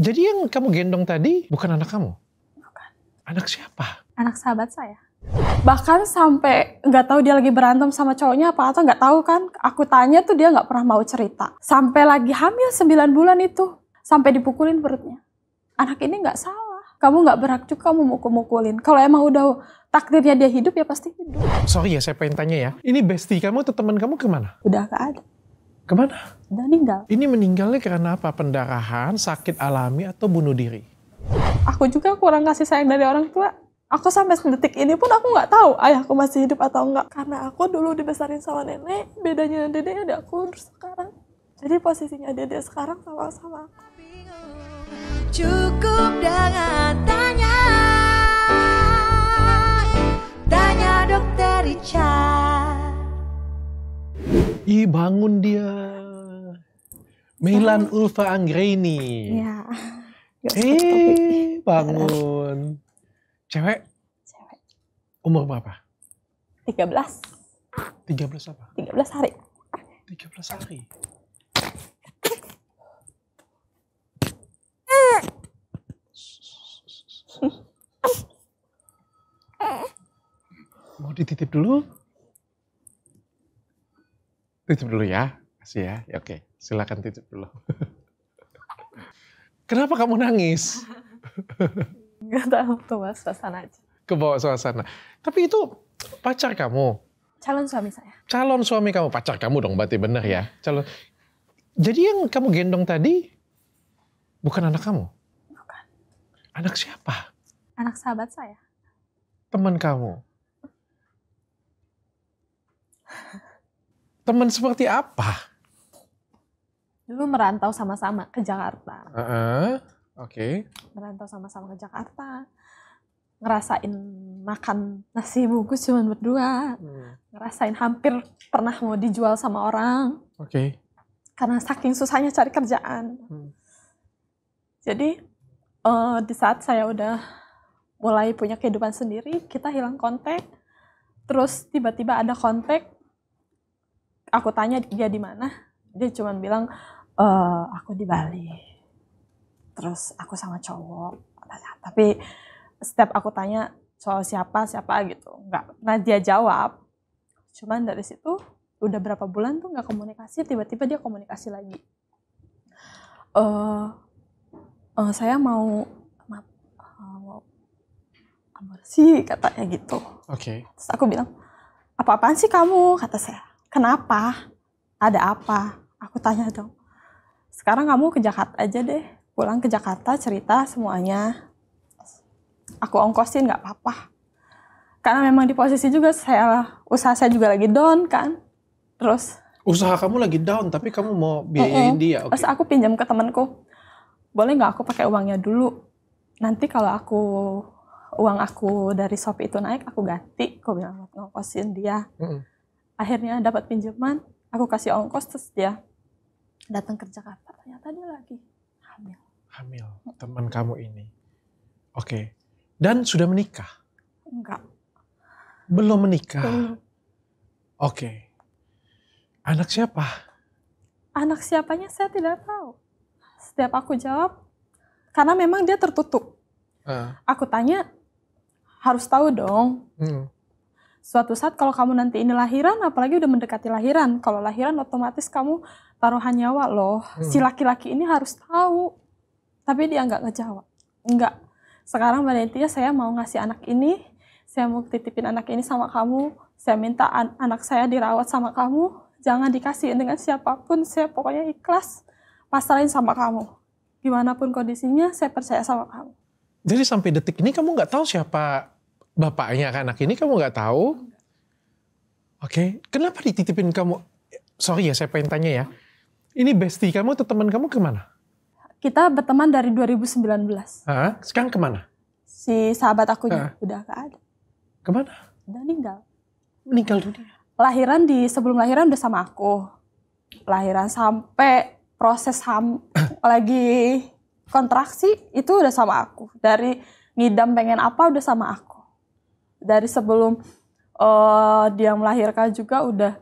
Jadi yang kamu gendong tadi bukan anak kamu? Bukan. Anak siapa? Anak sahabat saya. Bahkan sampai nggak tahu dia lagi berantem sama cowoknya apa atau nggak tahu kan. Aku tanya tuh dia nggak pernah mau cerita. Sampai lagi hamil 9 bulan itu. Sampai dipukulin perutnya. Anak ini nggak salah. Kamu nggak berhak juga kamu mukul-mukulin. Kalau emang udah takdirnya dia hidup ya pasti hidup. Sorry ya saya pengen tanya ya. Ini bestie kamu atau teman kamu kemana? Udah gak ada. Kemana? dan meninggal. Ini meninggalnya karena apa? Pendarahan, sakit alami, atau bunuh diri? Aku juga kurang kasih sayang dari orang tua. Aku sampai detik ini pun aku nggak tahu ayahku masih hidup atau enggak. Karena aku dulu dibesarin sama nenek, bedanya dedek ada aku sekarang. Jadi posisinya dedek sekarang sama sama aku. Cukup dengan tanya, tanya dokter Richard. Ih bangun dia. Milan oh. Ulfa Anggreni. Iya. Eh, bangun. Cewek? Cewek. Umur berapa? 13. 13 apa? 13 hari. 13 hari. Mau dititip dulu? Titip dulu ya. Kasih ya. ya Oke. Okay. Silakan titip dulu. Kenapa kamu nangis? Gak tahu, tuh suasana aja. Kebawa suasana. Tapi itu pacar kamu? Calon suami saya. Calon suami kamu, pacar kamu dong berarti bener ya. Calon. Jadi yang kamu gendong tadi bukan anak kamu? Bukan. Anak siapa? Anak sahabat saya. Teman kamu? Teman seperti apa? dulu merantau sama-sama ke Jakarta. Uh -uh. Oke. Okay. Merantau sama-sama ke Jakarta. Ngerasain makan nasi bungkus cuman berdua. Hmm. Ngerasain hampir pernah mau dijual sama orang. Oke. Okay. Karena saking susahnya cari kerjaan. Hmm. Jadi uh, di saat saya udah mulai punya kehidupan sendiri, kita hilang kontak. Terus tiba-tiba ada kontak. Aku tanya dia di mana. Dia cuman bilang uh, aku di Bali terus aku sama cowok tapi setiap aku tanya soal siapa siapa gitu nggak nah dia jawab cuman dari situ udah berapa bulan tuh nggak komunikasi tiba-tiba dia komunikasi lagi uh, uh, saya mau maaf sih mau aborsi katanya gitu oke okay. terus aku bilang apa apaan sih kamu kata saya kenapa ada apa aku tanya dong sekarang kamu ke Jakarta aja deh pulang ke Jakarta cerita semuanya aku ongkosin nggak apa-apa karena memang di posisi juga saya usaha saya juga lagi down kan terus usaha kamu lagi down tapi kamu mau biayain uh -uh. dia okay. terus aku pinjam ke temanku boleh nggak aku pakai uangnya dulu nanti kalau aku uang aku dari shopee itu naik aku ganti aku bilang ngongkosin dia mm -hmm. akhirnya dapat pinjaman aku kasih ongkos terus dia datang ke Jakarta ternyata dia lagi hamil hamil teman kamu ini oke okay. dan sudah menikah enggak belum menikah oke okay. anak siapa anak siapanya saya tidak tahu setiap aku jawab karena memang dia tertutup uh. aku tanya harus tahu dong hmm suatu saat kalau kamu nanti ini lahiran, apalagi udah mendekati lahiran, kalau lahiran otomatis kamu taruhan nyawa loh. Hmm. Si laki-laki ini harus tahu. Tapi dia nggak ngejawab. Nggak. Sekarang pada intinya saya mau ngasih anak ini, saya mau titipin anak ini sama kamu, saya minta an anak saya dirawat sama kamu, jangan dikasih dengan siapapun, saya pokoknya ikhlas pasarin sama kamu. Gimana pun kondisinya, saya percaya sama kamu. Jadi sampai detik ini kamu nggak tahu siapa bapaknya kan anak ini, kamu nggak tahu? Oke, okay. kenapa dititipin kamu? Sorry ya, saya pengen tanya ya. Ini bestie kamu atau teman kamu kemana? Kita berteman dari 2019. Hah? Sekarang kemana? Si sahabat aku juga ya, udah gak ada. Kemana? Udah meninggal. Meninggal dunia? Lahiran di, sebelum lahiran udah sama aku. Lahiran sampai proses ham lagi kontraksi itu udah sama aku. Dari ngidam pengen apa udah sama aku. Dari sebelum uh, dia melahirkan juga udah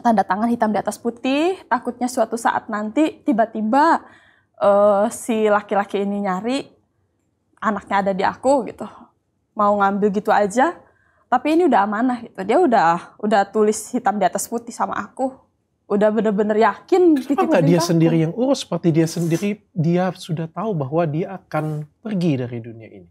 tanda tangan hitam di atas putih, takutnya suatu saat nanti tiba-tiba uh, si laki-laki ini nyari anaknya ada di aku gitu. Mau ngambil gitu aja, tapi ini udah amanah gitu. Dia udah udah tulis hitam di atas putih sama aku. Udah bener-bener yakin Kenapa nggak dia sendiri yang urus seperti dia sendiri dia sudah tahu bahwa dia akan pergi dari dunia ini?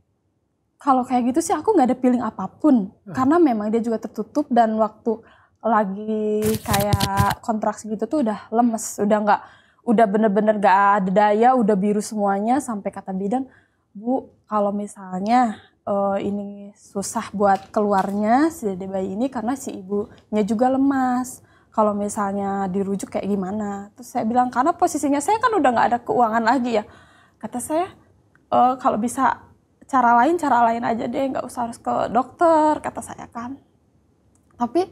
Kalau kayak gitu sih aku gak ada feeling apapun. Hmm. Karena memang dia juga tertutup dan waktu lagi kayak kontraksi gitu tuh udah lemes, udah nggak udah bener-bener gak ada daya, udah biru semuanya sampai kata bidan, "Bu, kalau misalnya uh, ini susah buat keluarnya si dede bayi ini karena si ibunya juga lemas." Kalau misalnya dirujuk kayak gimana? Terus saya bilang karena posisinya saya kan udah nggak ada keuangan lagi ya. Kata saya e, kalau bisa cara lain cara lain aja deh, nggak usah harus ke dokter. Kata saya kan. Tapi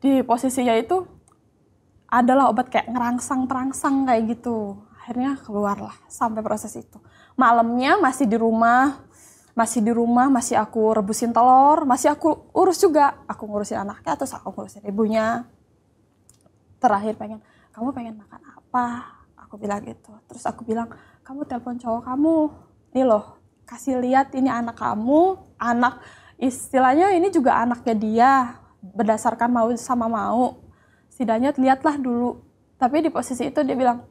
di posisinya itu adalah obat kayak ngerangsang-terangsang kayak gitu. Akhirnya keluarlah sampai proses itu. Malamnya masih di rumah, masih di rumah, masih aku rebusin telur, masih aku urus juga. Aku ngurusin anaknya, terus aku ngurusin ibunya. Terakhir pengen, kamu pengen makan apa? Aku bilang gitu. Terus aku bilang, kamu telepon cowok kamu. Nih loh, kasih lihat ini anak kamu, anak istilahnya ini juga anaknya dia berdasarkan mau sama mau setidaknya lihatlah dulu tapi di posisi itu dia bilang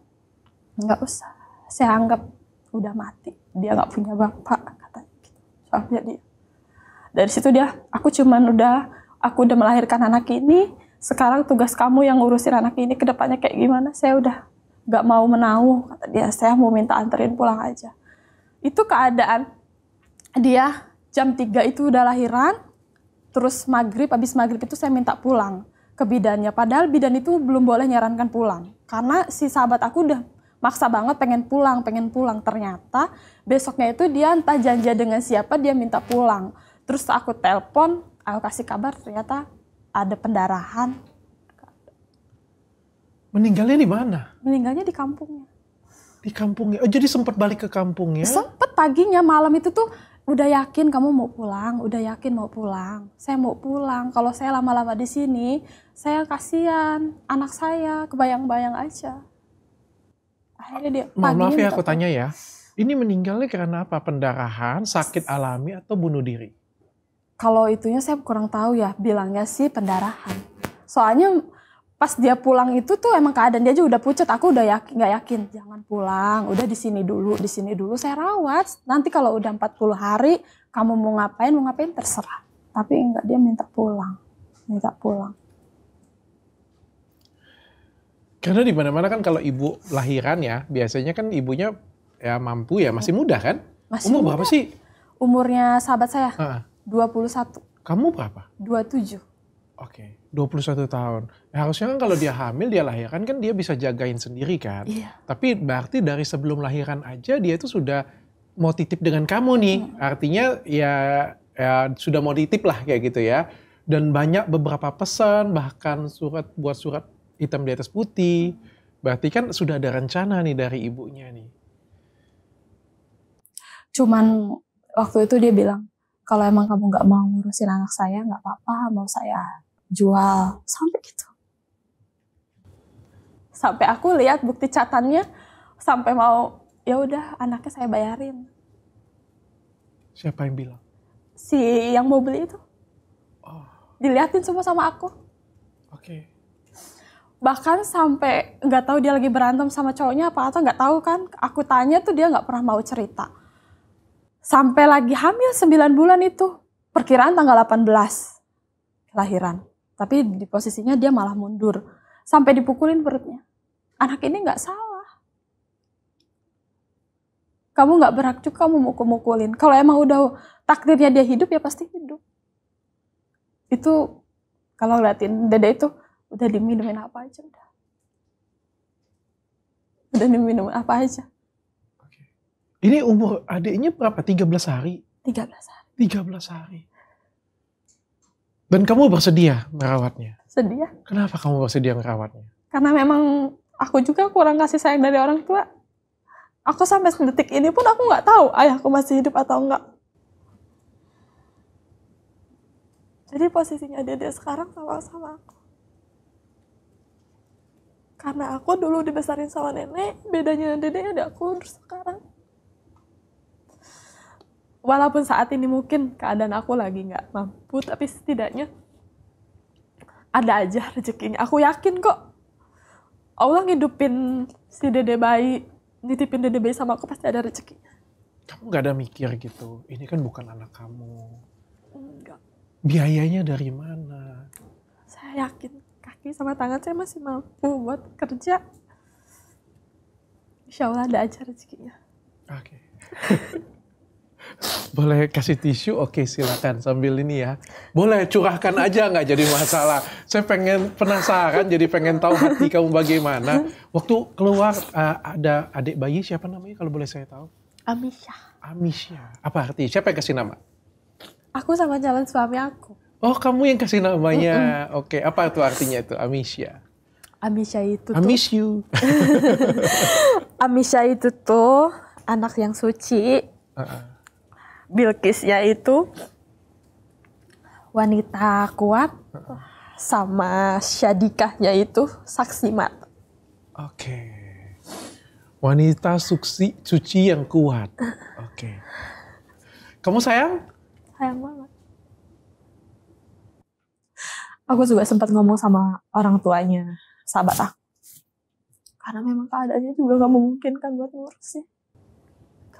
nggak usah saya anggap udah mati dia nggak punya bapak kata gitu. soalnya dia dari situ dia aku cuman udah aku udah melahirkan anak ini sekarang tugas kamu yang ngurusin anak ini kedepannya kayak gimana saya udah nggak mau menau kata dia saya mau minta anterin pulang aja itu keadaan dia jam 3 itu udah lahiran Terus maghrib, habis maghrib itu saya minta pulang ke bidannya. Padahal bidan itu belum boleh nyarankan pulang. Karena si sahabat aku udah maksa banget pengen pulang, pengen pulang. Ternyata besoknya itu dia entah janji dengan siapa dia minta pulang. Terus aku telpon, aku kasih kabar ternyata ada pendarahan. Meninggalnya di mana? Meninggalnya di kampungnya. Di kampungnya. Oh, jadi sempat balik ke kampungnya? Sempat paginya, malam itu tuh udah yakin kamu mau pulang, udah yakin mau pulang. Saya mau pulang. Kalau saya lama-lama di sini, saya kasihan anak saya, kebayang-bayang aja. Akhirnya dia maaf ya aku tanya ya. Ini meninggalnya karena apa? Pendarahan, sakit alami atau bunuh diri? Kalau itunya saya kurang tahu ya, bilangnya sih pendarahan. Soalnya pas dia pulang itu tuh emang keadaan dia juga udah pucat aku udah yakin nggak yakin jangan pulang udah di sini dulu di sini dulu saya rawat nanti kalau udah 40 hari kamu mau ngapain mau ngapain terserah tapi enggak dia minta pulang minta pulang karena di mana-mana kan kalau ibu lahiran ya biasanya kan ibunya ya mampu ya masih iya. muda kan masih umur muda. berapa sih umurnya sahabat saya dua puluh satu kamu berapa 27 oke okay. 21 tahun. Ya, harusnya kan kalau dia hamil, dia lahirkan kan dia bisa jagain sendiri kan. Iya. Tapi berarti dari sebelum lahiran aja dia itu sudah mau titip dengan kamu nih. Artinya ya, ya sudah mau titip lah kayak gitu ya. Dan banyak beberapa pesan bahkan surat buat surat hitam di atas putih. Berarti kan sudah ada rencana nih dari ibunya nih. Cuman waktu itu dia bilang, kalau emang kamu nggak mau ngurusin anak saya, nggak apa-apa, mau saya jual sampai gitu sampai aku lihat bukti catatannya, sampai mau ya udah anaknya saya bayarin siapa yang bilang si yang mau beli itu oh. diliatin semua sama aku oke okay. bahkan sampai nggak tahu dia lagi berantem sama cowoknya apa atau nggak tahu kan aku tanya tuh dia nggak pernah mau cerita sampai lagi hamil 9 bulan itu perkiraan tanggal 18 kelahiran. Tapi di posisinya dia malah mundur. Sampai dipukulin perutnya. Anak ini nggak salah. Kamu nggak berhak juga kamu mukul-mukulin. Kalau emang udah takdirnya dia hidup, ya pasti hidup. Itu kalau ngeliatin dede itu udah diminumin apa aja udah. Udah diminum apa aja. Ini umur adiknya berapa? 13 hari? 13 hari. 13 hari. Dan kamu bersedia merawatnya? Sedia. Kenapa kamu bersedia merawatnya? Karena memang aku juga kurang kasih sayang dari orang tua. Aku sampai detik ini pun aku nggak tahu ayahku masih hidup atau enggak. Jadi posisinya dia sekarang sama sama aku. Karena aku dulu dibesarin sama nenek, bedanya dedeknya ada aku terus sekarang walaupun saat ini mungkin keadaan aku lagi nggak mampu tapi setidaknya ada aja rezekinya aku yakin kok Allah ngidupin si dede bayi nitipin dede bayi sama aku pasti ada rezekinya kamu nggak ada mikir gitu ini kan bukan anak kamu Enggak. biayanya dari mana saya yakin kaki sama tangan saya masih mampu buat kerja Insya Allah ada aja rezekinya oke okay. boleh kasih tisu oke silakan sambil ini ya boleh curahkan aja nggak jadi masalah saya pengen penasaran jadi pengen tahu hati kamu bagaimana waktu keluar eh, ada adik bayi siapa namanya kalau boleh saya tahu Amisha Amisha apa arti siapa yang kasih nama aku sama jalan suami aku oh kamu yang kasih namanya mm -mm. oke apa itu artinya itu Amisha Amisha itu Amicia I miss you Amisha itu tuh anak yang suci uh -uh Bilkis yaitu wanita kuat sama Syadikah yaitu saksi mat. Oke. Wanita suksi cuci yang kuat. Oke. Kamu sayang? Sayang banget. Aku juga sempat ngomong sama orang tuanya, sahabat aku. Karena memang keadaannya juga gak memungkinkan buat ngurusin.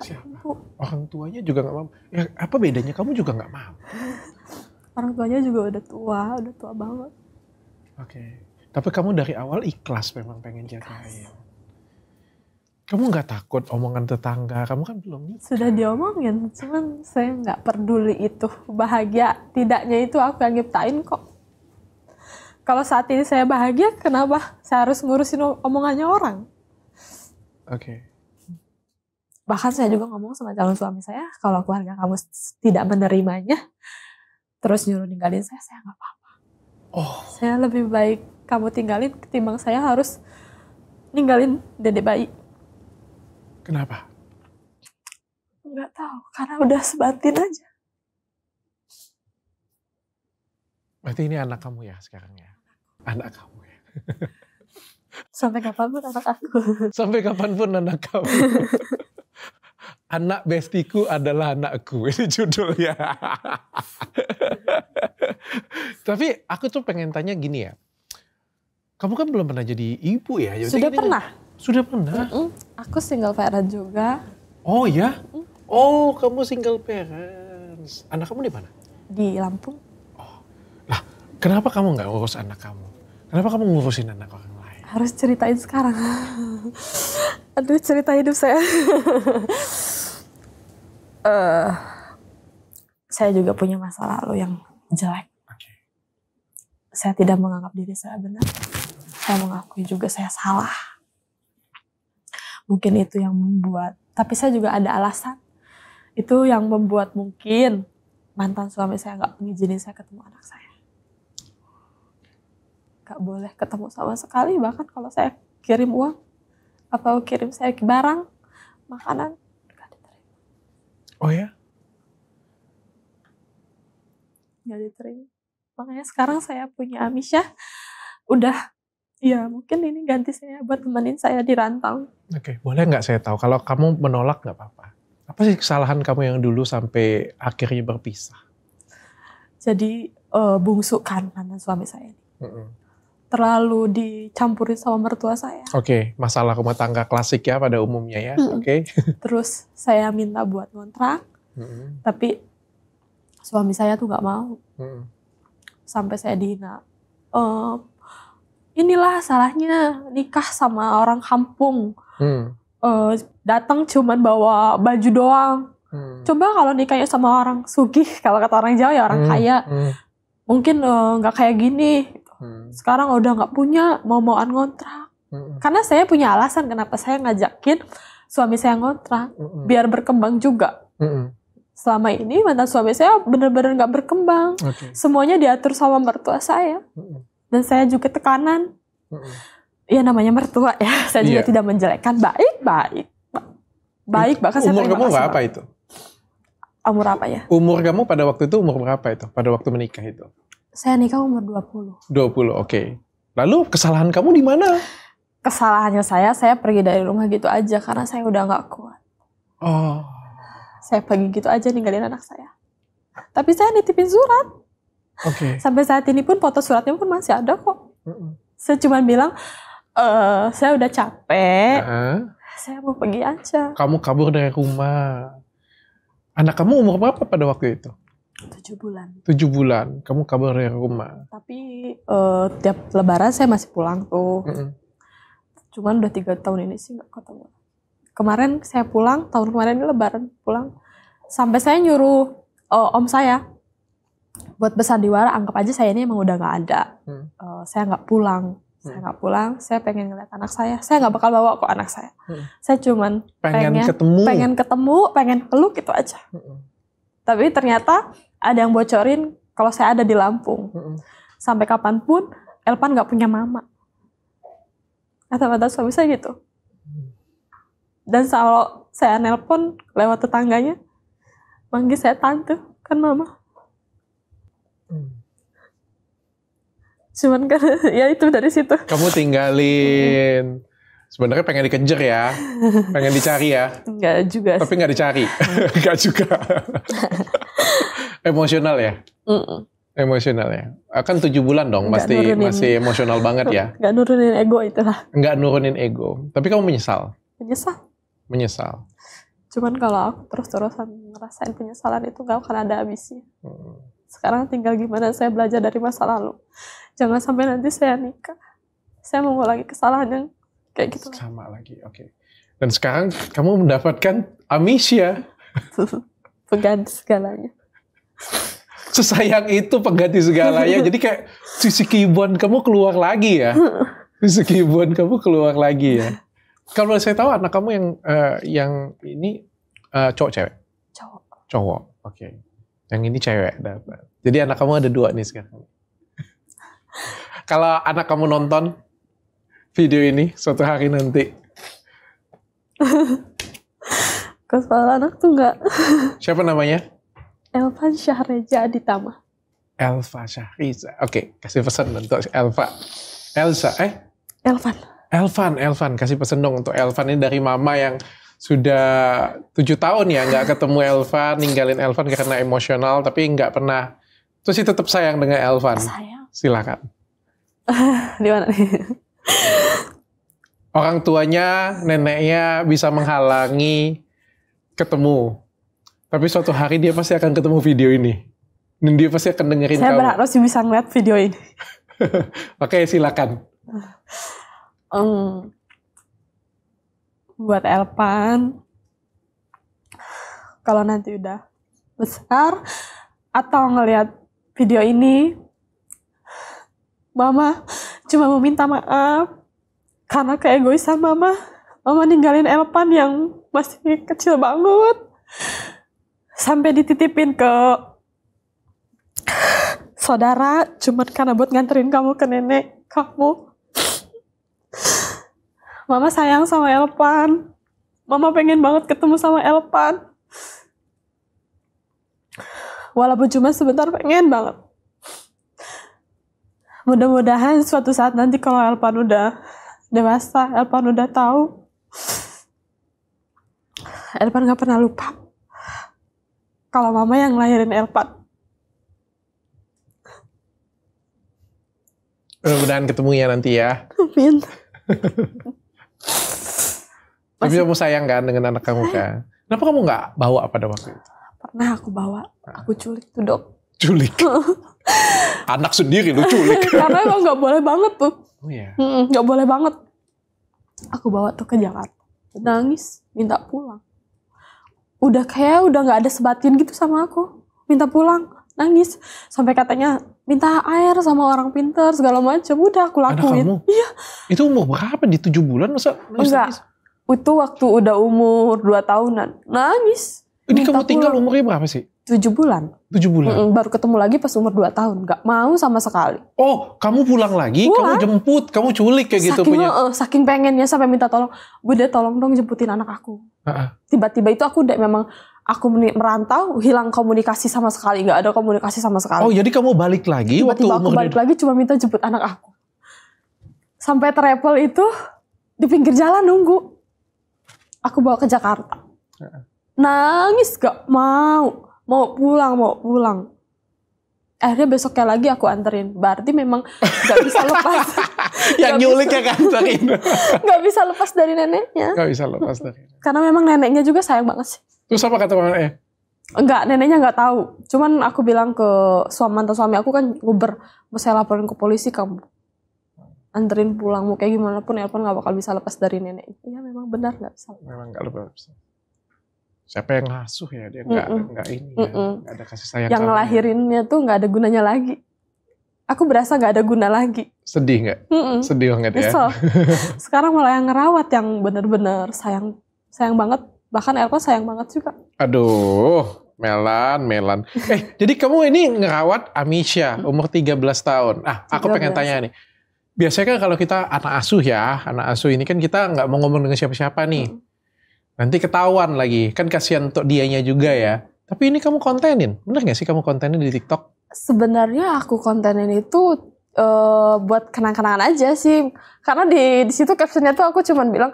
Siapa? Orang tuanya juga nggak mampu. Ya, apa bedanya kamu juga nggak mampu? Orang tuanya juga udah tua, udah tua banget. Oke. Okay. Tapi kamu dari awal ikhlas memang pengen jaga ayah. Kamu nggak takut omongan tetangga? Kamu kan belum nikah. Sudah diomongin, cuman saya nggak peduli itu bahagia tidaknya itu aku yang nyiptain kok. Kalau saat ini saya bahagia, kenapa saya harus ngurusin omongannya orang? Oke. Okay bahkan saya juga ngomong sama calon suami saya kalau keluarga kamu tidak menerimanya terus nyuruh ninggalin saya saya nggak apa-apa oh. saya lebih baik kamu tinggalin ketimbang saya harus ninggalin dedek bayi kenapa nggak tahu karena udah sebatin aja berarti ini anak kamu ya sekarang ya anak kamu ya sampai kapanpun anak aku sampai kapanpun anak kamu Anak bestiku adalah anakku. Ini judulnya. Tapi aku tuh pengen tanya gini ya. Kamu kan belum pernah jadi ibu ya? Jadi Sudah pernah. Kan? Sudah pernah? Mm -mm. Aku single parent juga. Oh ya? Mm -mm. Oh kamu single parents. Anak kamu di mana? Di Lampung. Oh. Lah kenapa kamu nggak ngurus anak kamu? Kenapa kamu ngurusin anak kamu? harus ceritain sekarang. Aduh, cerita hidup saya. uh, saya juga punya masa lalu yang jelek. Okay. Saya tidak menganggap diri saya benar. Saya mengakui juga saya salah. Mungkin itu yang membuat, tapi saya juga ada alasan. Itu yang membuat mungkin mantan suami saya nggak mengizinin saya ketemu anak saya nggak boleh ketemu sama sekali bahkan kalau saya kirim uang atau kirim saya barang makanan nggak diterima oh ya nggak diterima makanya sekarang saya punya Amisha udah ya mungkin ini ganti saya buat temenin saya di rantau oke okay, boleh nggak saya tahu kalau kamu menolak nggak apa-apa apa sih kesalahan kamu yang dulu sampai akhirnya berpisah jadi uh, bungsu kan mantan suami saya mm -hmm terlalu dicampurin sama mertua saya. Oke, okay, masalah rumah tangga klasik ya pada umumnya ya. Mm. Oke. Okay. Terus saya minta buat kontrak, mm. tapi suami saya tuh nggak mau. Mm. Sampai saya dihina. inilah salahnya nikah sama orang kampung. Mm. Uh, datang cuman bawa baju doang. Mm. Coba kalau nikahnya sama orang sugih, kalau kata orang Jawa ya orang mm. kaya. Mm. Mungkin eh, nggak uh, kayak gini hmm. sekarang udah nggak punya mau mauan ngontrak hmm. karena saya punya alasan kenapa saya ngajakin suami saya ngontrak hmm. biar berkembang juga hmm. selama ini mantan suami saya bener-bener nggak berkembang okay. semuanya diatur sama mertua saya hmm. dan saya juga tekanan hmm. ya namanya mertua ya saya yeah. juga iya. tidak menjelekkan baik baik baik bahkan saya umur kamu berapa itu umur apa ya umur kamu pada waktu itu umur berapa itu pada waktu menikah itu saya nikah umur 20. 20, oke. Okay. Lalu kesalahan kamu di mana? Kesalahannya saya, saya pergi dari rumah gitu aja karena saya udah nggak kuat. Oh. Saya pergi gitu aja ninggalin anak saya. Tapi saya nitipin surat. Oke. Okay. Sampai saat ini pun foto suratnya pun masih ada kok. Mm -mm. Saya cuma bilang, e, saya udah capek. Uh -huh. Saya mau pergi aja. Kamu kabur dari rumah. Anak kamu umur berapa pada waktu itu? Tujuh bulan. Tujuh bulan. Kamu kabur dari rumah. Tapi uh, tiap lebaran saya masih pulang tuh. Mm hmm Cuman udah tiga tahun ini sih nggak ketemu. Kemarin saya pulang, tahun kemarin ini lebaran pulang. Sampai saya nyuruh uh, om saya buat bersandiwara, anggap aja saya ini emang udah nggak ada. Mm. Uh, saya nggak pulang. Saya hmm. nggak pulang, saya pengen ngeliat anak saya. Saya nggak bakal bawa kok anak saya. Hmm. Saya cuman pengen, pengen ketemu, pengen ketemu, pengen peluk itu aja. Hmm tapi ternyata ada yang bocorin kalau saya ada di Lampung. Sampai kapanpun Elpan nggak punya mama. Kata-kata suami saya gitu. Dan kalau saya nelpon lewat tetangganya, manggil saya tante, kan mama. Mm. Cuman kan ya itu dari situ. Kamu tinggalin. Mm Sebenarnya pengen dikejar ya, pengen dicari ya. Enggak juga. Sih. Tapi nggak dicari, nggak juga. emosional ya. Mm -mm. Emosional ya. Akan tujuh bulan dong, nggak pasti nurunin. masih emosional banget ya. Nggak nurunin ego itulah. Nggak nurunin ego. Tapi kamu menyesal. Menyesal. Menyesal. Cuman kalau aku terus-terusan ngerasain penyesalan itu nggak akan ada habisnya. Hmm. Sekarang tinggal gimana saya belajar dari masa lalu. Jangan sampai nanti saya nikah. Saya mengulangi kesalahan yang Kayak gitu. Sama lagi, oke. Okay. Dan sekarang kamu mendapatkan amnesia. Pengganti segalanya. Sesayang itu pengganti segalanya. Jadi kayak sisi keibuan kamu keluar lagi ya. Sisi keibuan kamu keluar lagi ya. Kalau saya tahu anak kamu yang uh, yang ini uh, cowok cewek? Cowok. Cowok, oke. Okay. Yang ini cewek Jadi anak kamu ada dua nih sekarang. Kalau anak kamu nonton, video ini suatu hari nanti. Kesalahan anak tuh nggak. Siapa namanya? Elva Syahreza Aditama. Elva Syahreza, Oke, okay, kasih pesan untuk Elva. Elsa, eh? Elvan. Elvan, Elvan. Kasih pesan dong untuk Elvan ini dari mama yang sudah tujuh tahun ya nggak ketemu Elvan, ninggalin Elvan karena emosional, tapi nggak pernah. Terus sih tetap sayang dengan Elvan. Sayang. Silakan. Di mana nih? orang tuanya, neneknya bisa menghalangi ketemu. Tapi suatu hari dia pasti akan ketemu video ini. Dan dia pasti akan dengerin Saya kamu. Saya berharap sih bisa ngeliat video ini. Oke, silakan. Um, buat Elpan, kalau nanti udah besar atau ngeliat video ini, Mama cuma mau minta maaf karena keegoisan Mama. Mama ninggalin Elpan yang masih kecil banget. Sampai dititipin ke saudara cuma karena buat nganterin kamu ke nenek kamu. Mama sayang sama Elpan. Mama pengen banget ketemu sama Elpan. Walaupun cuma sebentar pengen banget mudah-mudahan suatu saat nanti kalau Elpan udah dewasa Elpan udah tahu Elpan gak pernah lupa kalau mama yang lahirin Elpan mudah-mudahan ketemu ya nanti ya amin tapi kamu sayang kan dengan anak kamu kan kenapa kamu nggak bawa pada waktu itu pernah aku bawa aku culik tuh dok culik anak sendiri lu culik. Karena emang nggak boleh banget tuh. Oh iya. Yeah. Nggak boleh banget. Aku bawa tuh ke Jakarta. Nangis, minta pulang. Udah kayak udah nggak ada sebatin gitu sama aku. Minta pulang, nangis. Sampai katanya minta air sama orang pinter segala macam. Udah aku lakuin. Anak kamu? Iya. Itu umur berapa? Di tujuh bulan masa? Enggak. Nangis? Itu waktu udah umur dua tahunan. Nangis. Ini kamu tinggal pulang. umurnya berapa sih? tujuh bulan. Tujuh bulan. Mm -mm, baru ketemu lagi pas umur dua tahun. Gak mau sama sekali. Oh, kamu pulang lagi? Pulang. Kamu jemput? Kamu culik kayak gitu punya? Uh, saking pengennya sampai minta tolong. udah tolong dong jemputin anak aku. Tiba-tiba uh -uh. itu aku udah memang aku merantau, hilang komunikasi sama sekali. Gak ada komunikasi sama sekali. Oh, jadi kamu balik lagi Tiba-tiba waktu aku balik lagi cuma minta jemput anak aku. Sampai travel itu di pinggir jalan nunggu. Aku bawa ke Jakarta. Uh nangis gak mau mau pulang mau pulang akhirnya besoknya lagi aku anterin berarti memang nggak bisa lepas yang nyulik ya kan nggak bisa lepas dari neneknya nggak bisa lepas dari karena memang neneknya juga sayang banget sih terus apa kata neneknya Enggak, neneknya nggak tahu. Cuman aku bilang ke suami mantan suami aku kan nguber, mau saya laporin ke polisi kamu. Anterin pulang, mau kayak gimana pun elpon ya, nggak bakal bisa lepas dari nenek. Iya memang benar nggak bisa. Memang nggak lepas siapa yang ngasuh ya dia nggak mm -mm. nggak ini mm -mm. ada kasih sayang yang ngelahirinnya tuh nggak ada gunanya lagi aku berasa nggak ada guna lagi sedih nggak sedih banget ya sekarang malah yang ngerawat yang bener-bener sayang sayang banget bahkan Elko sayang banget juga aduh Melan, Melan. Eh, jadi kamu ini ngerawat Amisha umur 13 tahun. Ah, aku pengen tanya nih. Biasanya kan kalau kita anak asuh ya, anak asuh ini kan kita nggak mau ngomong dengan siapa-siapa nih. Nanti ketahuan lagi, kan kasihan untuk dianya juga ya. Tapi ini kamu kontenin, bener gak sih kamu kontenin di TikTok? Sebenarnya aku kontenin itu uh, buat kenang-kenangan aja sih, karena di di situ captionnya tuh aku cuman bilang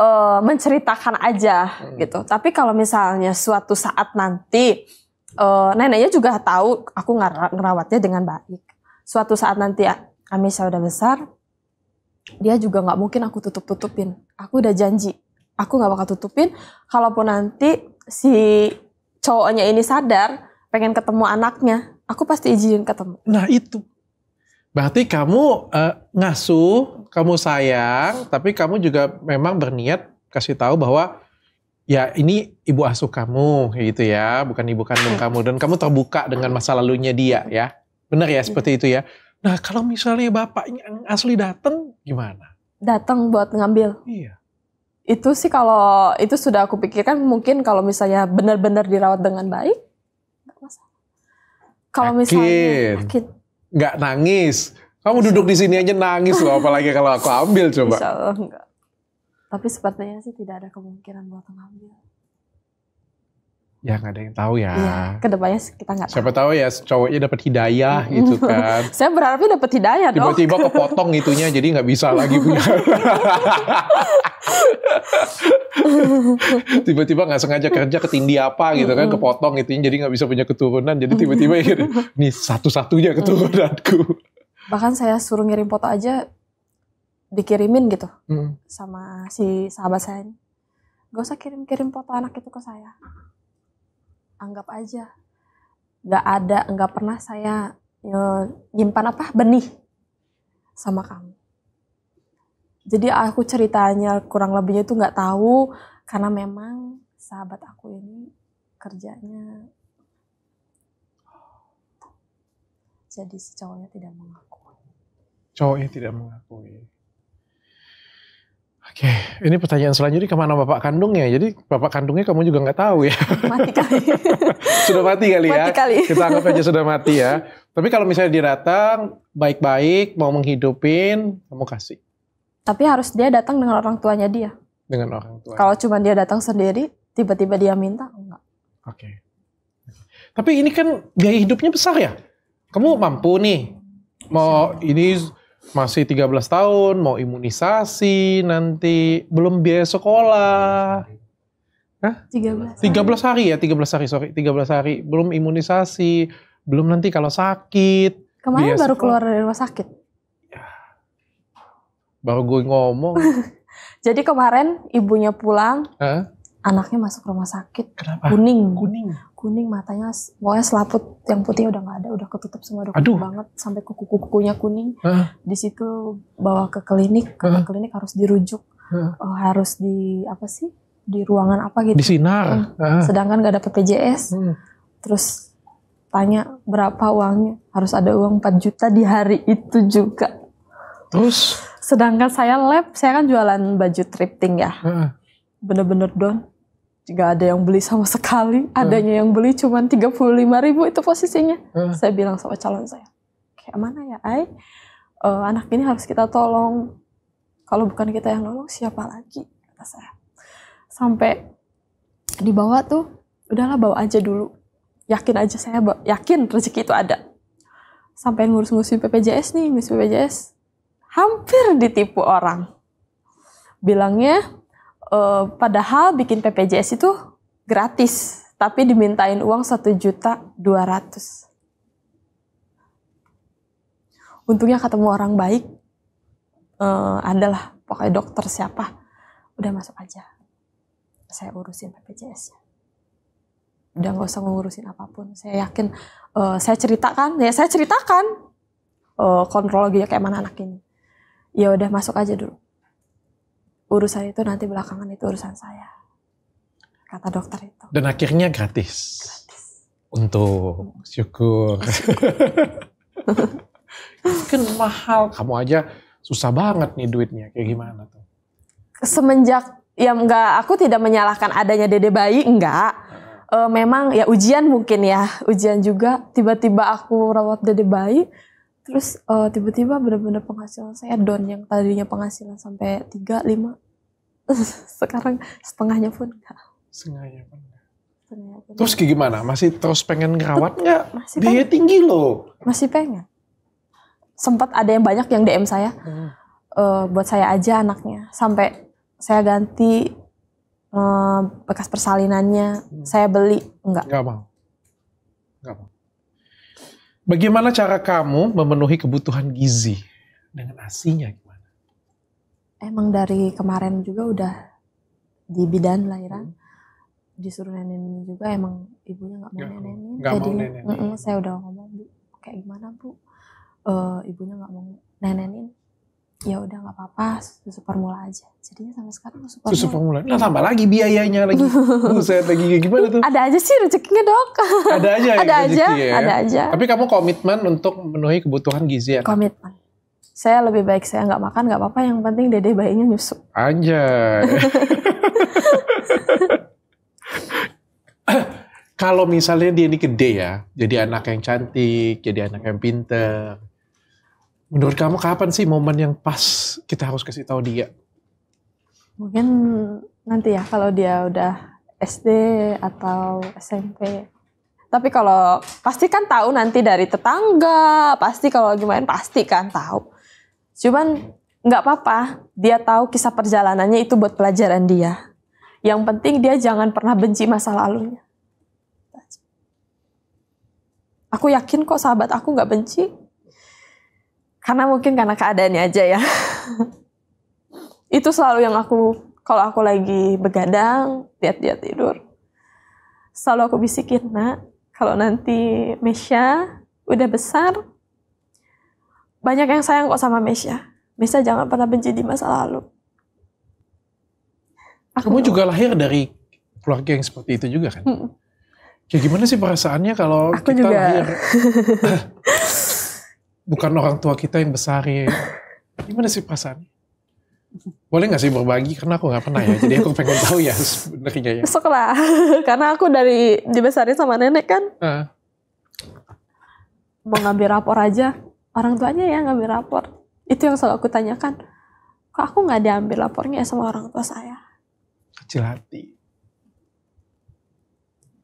uh, menceritakan aja hmm. gitu. Tapi kalau misalnya suatu saat nanti uh, neneknya juga tahu aku ngerawatnya dengan baik. Suatu saat nanti ya, kami udah besar, dia juga gak mungkin aku tutup tutupin. Aku udah janji aku nggak bakal tutupin kalaupun nanti si cowoknya ini sadar pengen ketemu anaknya aku pasti izin ketemu nah itu berarti kamu uh, ngasuh kamu sayang tapi kamu juga memang berniat kasih tahu bahwa ya ini ibu asuh kamu gitu ya bukan ibu kandung iya. kamu dan kamu terbuka dengan masa lalunya dia ya benar ya iya. seperti itu ya nah kalau misalnya bapaknya asli datang gimana datang buat ngambil iya itu sih kalau itu sudah aku pikirkan mungkin kalau misalnya benar-benar dirawat dengan baik masalah kalau misalnya sakit nggak nangis kamu duduk di sini aja nangis loh apalagi kalau aku ambil coba Insya Allah, tapi sepertinya sih tidak ada kemungkinan buat ngambil ya nggak ada yang tahu ya. ya kedepannya kita nggak. Siapa tahu ya cowoknya dapat hidayah gitu kan. Saya berharapnya dapat hidayah dong. Tiba-tiba kepotong itunya jadi nggak bisa lagi punya. tiba-tiba nggak sengaja kerja ketindi apa gitu kan kepotong itunya jadi nggak bisa punya keturunan jadi tiba-tiba ya, ini satu-satunya keturunanku. Bahkan saya suruh ngirim foto aja dikirimin gitu sama si sahabat saya ini. Gak usah kirim-kirim foto anak itu ke saya anggap aja nggak ada nggak pernah saya e, nyimpan apa benih sama kamu jadi aku ceritanya kurang lebihnya itu nggak tahu karena memang sahabat aku ini kerjanya jadi si cowoknya tidak mengakui cowoknya tidak mengakui Oke, ini pertanyaan selanjutnya kemana bapak kandungnya? Jadi bapak kandungnya kamu juga nggak tahu ya? Mati kali. sudah mati kali ya? Mati kali. Kita anggap aja sudah mati ya. Tapi kalau misalnya dia datang baik-baik mau menghidupin, kamu kasih. Tapi harus dia datang dengan orang tuanya dia. Dengan orang tua. Kalau cuma dia datang sendiri, tiba-tiba dia minta enggak. Oke. Okay. Tapi ini kan biaya hidupnya besar ya. Kamu mampu nih mau ini masih 13 tahun, mau imunisasi nanti, belum biaya sekolah. Hah? 13 hari. 13 hari ya, 13 hari, sorry. 13 hari, belum imunisasi, belum nanti kalau sakit. Kemarin baru sekolah. keluar dari rumah sakit? Ya, baru gue ngomong. Jadi kemarin ibunya pulang, Hah? anaknya masuk rumah sakit Kenapa? kuning kuning kuning matanya pokoknya selaput yang putih udah nggak ada udah ketutup semua udah Aduh. banget sampai kuku kukunya kuning uh. di situ bawa ke klinik ke uh. klinik harus dirujuk uh. Uh, harus di apa sih di ruangan apa gitu di sinar uh. Hmm. sedangkan nggak ada PPJS uh. Hmm. terus tanya berapa uangnya harus ada uang 4 juta di hari itu juga terus sedangkan saya lab saya kan jualan baju tripting ya bener-bener don gak ada yang beli sama sekali adanya hmm. yang beli cuma tiga ribu itu posisinya hmm. saya bilang sama calon saya kayak mana ya ay uh, eh, anak ini harus kita tolong kalau bukan kita yang nolong siapa lagi kata saya sampai dibawa tuh udahlah bawa aja dulu yakin aja saya yakin rezeki itu ada sampai ngurus-ngurusin PPJS nih ngurus PPJS hampir ditipu orang bilangnya Uh, padahal bikin PPJS itu gratis, tapi dimintain uang satu juta dua ratus. Untungnya ketemu orang baik, uh, adalah pokoknya dokter siapa, udah masuk aja. Saya urusin ppjs Udah nggak usah ngurusin apapun. Saya yakin, uh, saya ceritakan, ya saya ceritakan uh, kontrol kayak mana anak ini. Ya udah masuk aja dulu urusan itu nanti belakangan itu urusan saya kata dokter itu dan akhirnya gratis gratis untuk syukur, Mungkin mahal kamu aja susah banget nih duitnya kayak gimana tuh semenjak ya enggak aku tidak menyalahkan adanya dede bayi enggak Uh, memang ya ujian mungkin ya ujian juga tiba-tiba aku rawat dede bayi terus uh, tiba-tiba benar-benar penghasilan saya down yang tadinya penghasilan sampai tiga lima sekarang setengahnya pun enggak setengahnya pun enggak terus kayak gimana masih terus pengen ngerawat nggak masih biaya pengen. tinggi loh masih pengen sempat ada yang banyak yang dm saya hmm. uh, buat saya aja anaknya sampai saya ganti uh, bekas persalinannya hmm. saya beli enggak enggak mau Bagaimana cara kamu memenuhi kebutuhan gizi dengan asinya gimana? Emang dari kemarin juga udah di bidan lahiran hmm. disuruh nenenin juga emang ibunya nggak mau nenek nenenin. Jadi mau nenenin. saya udah ngomong bu kayak gimana bu uh, ibunya nggak mau nenenin ya udah nggak apa-apa susu formula aja jadinya sama sekarang susu formula susu formula nah tambah lagi biayanya lagi saya lagi gimana tuh ada aja sih rezekinya dok ada aja ada ya, aja ya. ada aja tapi kamu komitmen untuk memenuhi kebutuhan gizi ya komitmen saya lebih baik saya nggak makan nggak apa-apa yang penting dede bayinya nyusu aja kalau misalnya dia ini gede ya jadi anak yang cantik jadi anak yang pinter Menurut kamu kapan sih momen yang pas kita harus kasih tahu dia? Mungkin nanti ya kalau dia udah SD atau SMP. Tapi kalau pasti kan tahu nanti dari tetangga, pasti kalau lagi main pasti kan tahu. Cuman nggak apa-apa, dia tahu kisah perjalanannya itu buat pelajaran dia. Yang penting dia jangan pernah benci masa lalunya. Aku yakin kok sahabat aku nggak benci, karena mungkin karena keadaannya aja ya itu selalu yang aku kalau aku lagi begadang lihat-lihat tidur selalu aku bisikin nak kalau nanti Mesya udah besar banyak yang sayang kok sama Mesya Mesya jangan pernah benci di masa lalu aku kamu juga lahir dari keluarga yang seperti itu juga kan hmm. Ya gimana sih perasaannya kalau aku kita juga. lahir bukan orang tua kita yang besarin. Gimana sih perasaan? Boleh gak sih berbagi? Karena aku nggak pernah ya, jadi aku pengen tahu ya sebenarnya ya. Besok lah, karena aku dari dibesarin sama nenek kan. Uh. Mau ngambil rapor aja, orang tuanya ya ngambil rapor. Itu yang selalu aku tanyakan. Kok aku gak diambil rapornya sama orang tua saya? Kecil hati.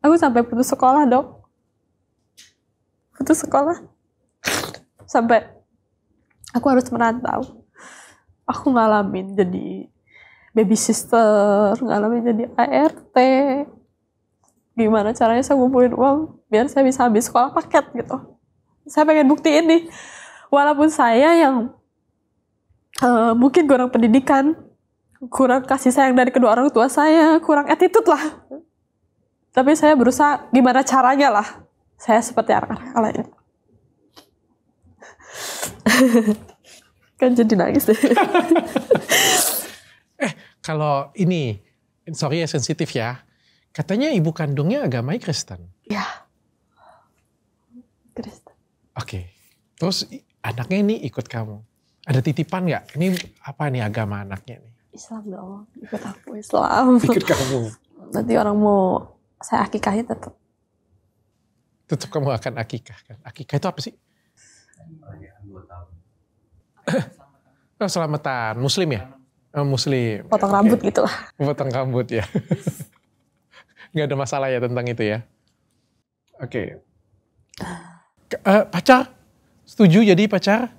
Aku sampai putus sekolah dok, Putus sekolah. sampai aku harus merantau aku ngalamin jadi baby sister ngalamin jadi ART gimana caranya saya ngumpulin uang biar saya bisa habis sekolah paket gitu saya pengen buktiin nih walaupun saya yang uh, mungkin kurang pendidikan kurang kasih sayang dari kedua orang tua saya kurang attitude lah tapi saya berusaha gimana caranya lah saya seperti anak-anak lain kan jadi nangis deh. eh, kalau ini, sorry ya sensitif ya. Katanya ibu kandungnya agama Kristen. Iya Kristen. Oke. Okay. Terus anaknya ini ikut kamu. Ada titipan nggak? Ini apa nih agama anaknya nih? Islam dong. Ikut aku Islam. Ikut kamu. Nanti orang mau saya akikahnya tetap. Tetap kamu akan akikah kan? Akikah itu apa sih? Iya, oh, selamatan Muslim ya? Oh, Muslim. Potong rambut gitu lah. Potong rambut ya. nggak ada masalah ya tentang itu ya. Oke. Okay. Uh, eh, pacar? Setuju jadi pacar?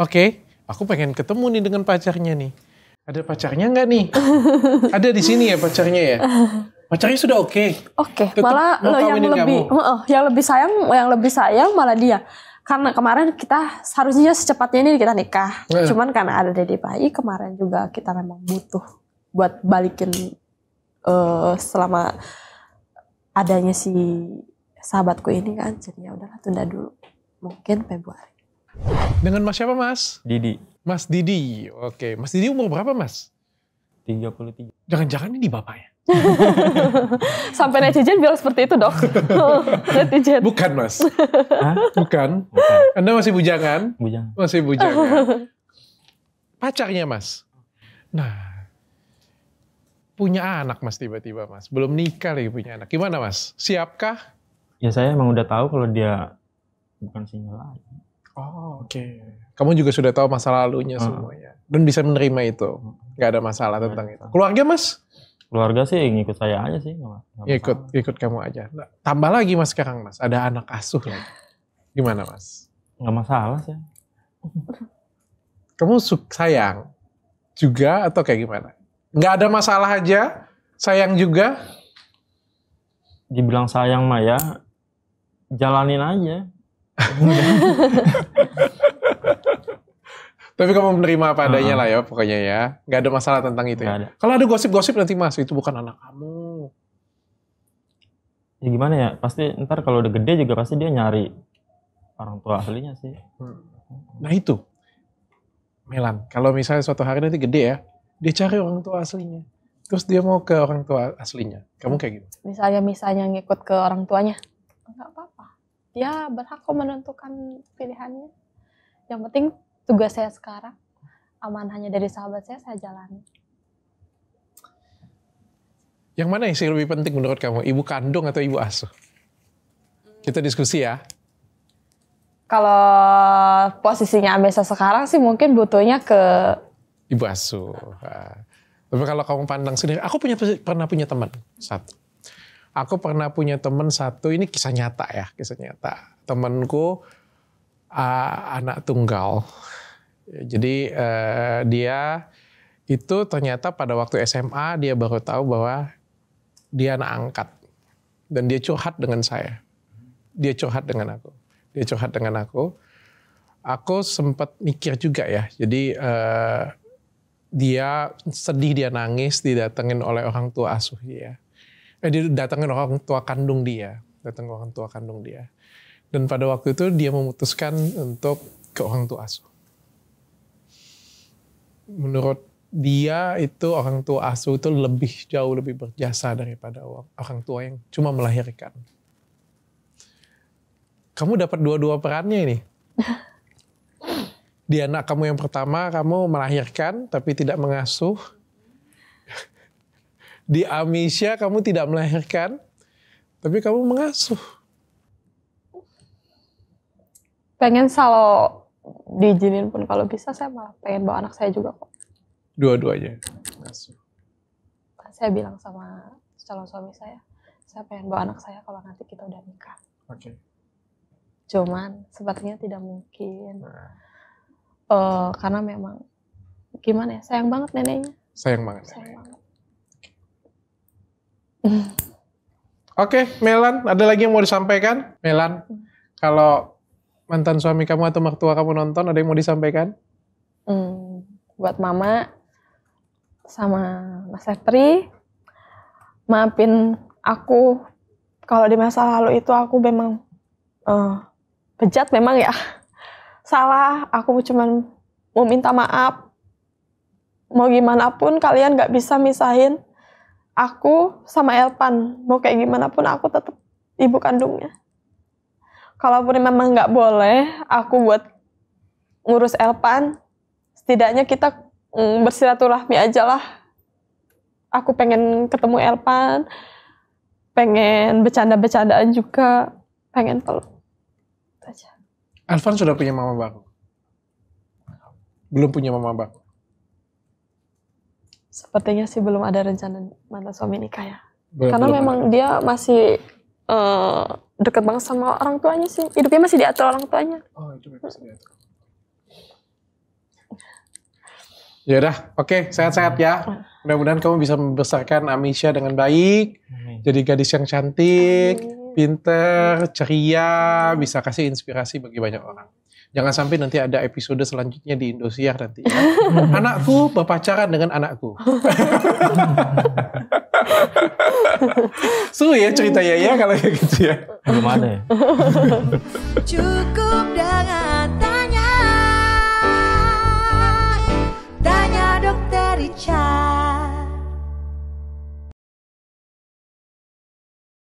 Oke. Okay. Aku pengen ketemu nih dengan pacarnya nih. Ada pacarnya nggak nih? ada di sini ya pacarnya ya? Pacarnya sudah oke. Okay. Oke, okay. malah lo yang lebih, kamu. Oh, yang lebih sayang, yang lebih sayang malah dia karena kemarin kita seharusnya secepatnya ini kita nikah. Yeah. Cuman karena ada dede bayi kemarin juga kita memang butuh buat balikin uh, selama adanya si sahabatku ini kan. Jadi ya udahlah tunda dulu. Mungkin Februari. Dengan Mas siapa Mas? Didi. Mas Didi. Oke, Mas Didi umur berapa Mas? 33. Jangan-jangan ini di bapaknya. Sampai netizen bilang seperti itu dok. netizen. Bukan mas. Bukan. Bukan. Anda masih bujangan. Bujangan. Masih bujangan. Pacarnya mas. Nah. Punya anak mas tiba-tiba mas. Belum nikah lagi punya anak. Gimana mas? Siapkah? Ya saya emang udah tahu kalau dia bukan single lagi. Oh oke. Okay. Kamu juga sudah tahu masa lalunya uh. semuanya. Dan bisa menerima itu. Gak ada masalah tentang itu. Keluarga mas? keluarga sih ngikut saya aja sih gak, gak ikut ikut kamu aja nah, tambah lagi mas sekarang mas ada anak asuh lagi gimana mas nggak masalah sih kamu sayang juga atau kayak gimana nggak ada masalah aja sayang juga dibilang sayang Maya, ya jalanin aja Tapi kamu menerima apa adanya uh. lah ya pokoknya ya. Gak ada masalah tentang itu ya. Kalau ada gosip-gosip nanti mas, itu bukan anak kamu. Ya gimana ya, pasti ntar kalau udah gede juga pasti dia nyari orang tua aslinya sih. Hmm. Nah itu, Melan, kalau misalnya suatu hari nanti gede ya, dia cari orang tua aslinya. Terus dia mau ke orang tua aslinya. Kamu kayak gitu? Misalnya misalnya ngikut ke orang tuanya. Enggak apa-apa. Dia berhak kok menentukan pilihannya. Yang penting tugas saya sekarang amanahnya dari sahabat saya saya jalani. Yang mana yang lebih penting menurut kamu, ibu kandung atau ibu asuh? Kita diskusi ya. Kalau posisinya Amesa sekarang sih mungkin butuhnya ke ibu asuh. Ah. Tapi kalau kamu pandang sendiri, aku punya pernah punya teman satu. Aku pernah punya teman satu, ini kisah nyata ya, kisah nyata. Temanku anak tunggal. Jadi uh, dia itu ternyata pada waktu SMA dia baru tahu bahwa dia anak angkat dan dia curhat dengan saya. Dia curhat dengan aku. Dia curhat dengan aku. Aku sempat mikir juga ya. Jadi uh, dia sedih dia nangis didatengin oleh orang tua asuh ya. eh, dia. Eh, didatengin orang tua kandung dia, datang orang tua kandung dia. Dan pada waktu itu dia memutuskan untuk ke orang tua asuh. Menurut dia itu orang tua asuh itu lebih jauh lebih berjasa daripada orang tua yang cuma melahirkan. Kamu dapat dua-dua perannya ini. Di anak kamu yang pertama kamu melahirkan tapi tidak mengasuh. Di Amisha kamu tidak melahirkan tapi kamu mengasuh pengen kalau diizinin pun kalau bisa saya malah pengen bawa anak saya juga kok. Dua-duanya. Kan saya bilang sama calon suami saya, saya pengen bawa anak saya kalau nanti kita udah nikah. Oke. Okay. Cuman sepertinya tidak mungkin. Nah. Uh, karena memang gimana ya, sayang banget neneknya. Sayang banget. Sayang banget. Oke, okay, Melan, ada lagi yang mau disampaikan? Melan, hmm. kalau mantan suami kamu atau mertua kamu nonton ada yang mau disampaikan? Hmm, buat mama sama Mas Satri maafin aku kalau di masa lalu itu aku memang uh, bejat memang ya salah aku cuma mau minta maaf mau gimana pun kalian gak bisa misahin aku sama Elpan mau kayak gimana pun aku tetap ibu kandungnya kalau kalaupun memang nggak boleh aku buat ngurus Elpan, setidaknya kita mm, bersilaturahmi aja lah. Aku pengen ketemu Elpan, pengen bercanda-bercandaan juga, pengen peluk. Elvan sudah punya mama baru? Belum punya mama baru? Sepertinya sih belum ada rencana mantan suami nikah ya. Belum, Karena belum memang ada. dia masih uh, deket banget sama orang tuanya sih. Hidupnya masih diatur orang tuanya. Oh, hidupnya Ya udah, oke, okay, sehat-sehat ya. Hmm. Mudah-mudahan kamu bisa membesarkan Amisha dengan baik. Amin. Jadi gadis yang cantik, Amin. pinter, hmm. ceria, bisa kasih inspirasi bagi banyak orang. Jangan sampai nanti ada episode selanjutnya di Indosiar nanti. Ya. anakku berpacaran dengan anakku. Seru ya ceritanya ya kalau kayak gitu ya. ada ya? Cukup